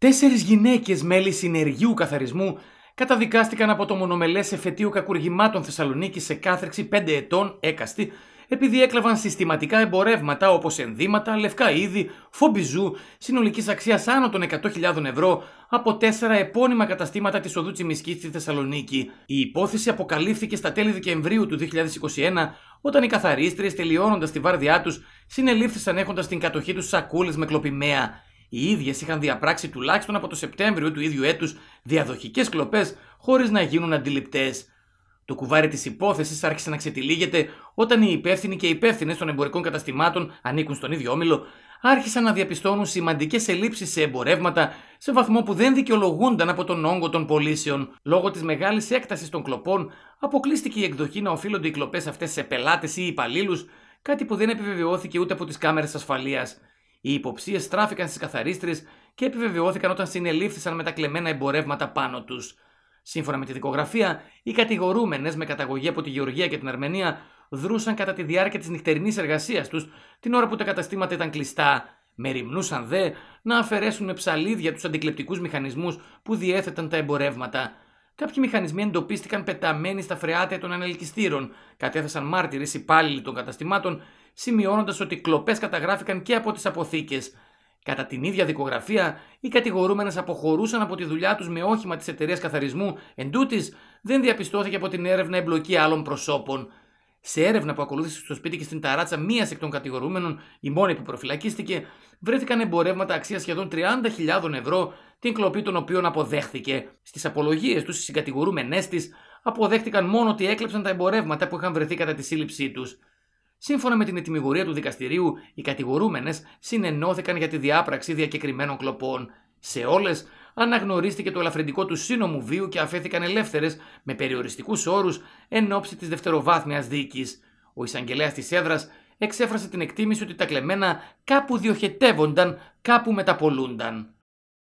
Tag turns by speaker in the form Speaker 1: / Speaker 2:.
Speaker 1: Τέσσερις γυναίκες μέλη συνεργείου καθαρισμού καταδικάστηκαν από το μονομελές εφετείο κακουργημάτων Θεσσαλονίκης σε κάθριξη 5 ετών έκαστη επειδή έκλαβαν συστηματικά εμπορεύματα όπως ενδύματα, λευκά είδη, φομπιζού, συνολικής αξίας άνω των 100.000 ευρώ από τέσσερα επώνυμα καταστήματα της οδού Τσιμισκής στη Θεσσαλονίκη. Η υπόθεση αποκαλύφθηκε στα τέλη Δεκεμβρίου του 2021 όταν οι καθαρίστριες τελειώνοντας τη βάρδιά τους συνελήφθησαν έχοντας την κατοχή τους σακούλες με κλοπημαία. Οι ίδιες είχαν διαπράξει τουλάχιστον από το Σεπτέμβριο του ίδιου έτους διαδοχικές κλοπές χωρίς να γίνουν αντιληπτές. Το κουβάρι της υπόθεσης άρχισε να ξετυλίγεται όταν οι υπεύθυνοι και υπεύθυνες των εμπορικών καταστημάτων ανήκουν στον ίδιο όμιλο άρχισαν να διαπιστώνουν σημαντικές ελλείψεις σε εμπορεύματα σε βαθμό που δεν δικαιολογούνταν από τον όγκο των πωλήσεων. Λόγω της μεγάλης έκτασης των κλοπών, αποκλείστηκε η εκδοχή να οφείλονται οι κλοπές αυτές σε πελάτες ή υπαλλήλους, κάτι που δεν επιβεβαιώθηκε ούτε από τις κάμερες ασφαλείας. Οι υποψίες στράφηκαν στις καθαρίστρε και επιβεβαιώθηκαν όταν συνελήφθησαν με τα κλεμμένα εμπορεύματα πάνω τους. Σύμφωνα με τη δικογραφία, οι κατηγορούμενες με καταγωγή από τη Γεωργία και την Αρμενία δρούσαν κατά τη διάρκεια της νυχτερινής εργασίας τους, την ώρα που τα καταστήματα ήταν κλειστά. Μεριμνούσαν δε να αφαιρέσουν με ψαλίδια τους αντικλεπτικούς μηχανισμούς που διέθεταν τα εμπορεύματα. Κάποιοι μηχανισμοί εντοπίστηκαν πεταμένοι στα φρεάτια των ανελκυστήρων, κατέθεσαν μάρτυρες υπάλληλοι των καταστημάτων σημειώνοντας ότι κλοπές καταγράφηκαν και από τις αποθήκες. Κατά την ίδια δικογραφία, οι κατηγορούμενες αποχωρούσαν από τη δουλειά τους με όχημα της εταιρείας καθαρισμού, εντούτοις δεν διαπιστώθηκε από την έρευνα εμπλοκή άλλων προσώπων. Σε έρευνα που ακολούθησε στο σπίτι και στην ταράτσα μίας εκ των κατηγορούμενων, η μόνη που προφυλακίστηκε, βρέθηκαν εμπορεύματα αξίας σχεδόν 30.000 ευρώ, την κλοπή των οποίων αποδέχθηκε. Στις απολογίες τους, οι συγκατηγορούμενές της αποδέχτηκαν μόνο ότι έκλεψαν τα εμπορεύματα που είχαν βρεθεί κατά τη σύλληψή τους. Σύμφωνα με την ετοιμιγορία του δικαστηρίου, οι κατηγορούμενες συνενώθηκαν για τη διάπραξη διακεκριμένων κλοπών. Σε όλες αναγνωρίστηκε το ελαφρυντικό του σύνομου βίου και αφέθηκαν ελεύθερες με περιοριστικούς όρους εν ώψη της δευτεροβάθμιας δίκη. Ο εισαγγελέας της έδρας εξέφρασε την εκτίμηση ότι τα κλεμμένα κάπου διοχετεύονταν, κάπου μεταπολούνταν.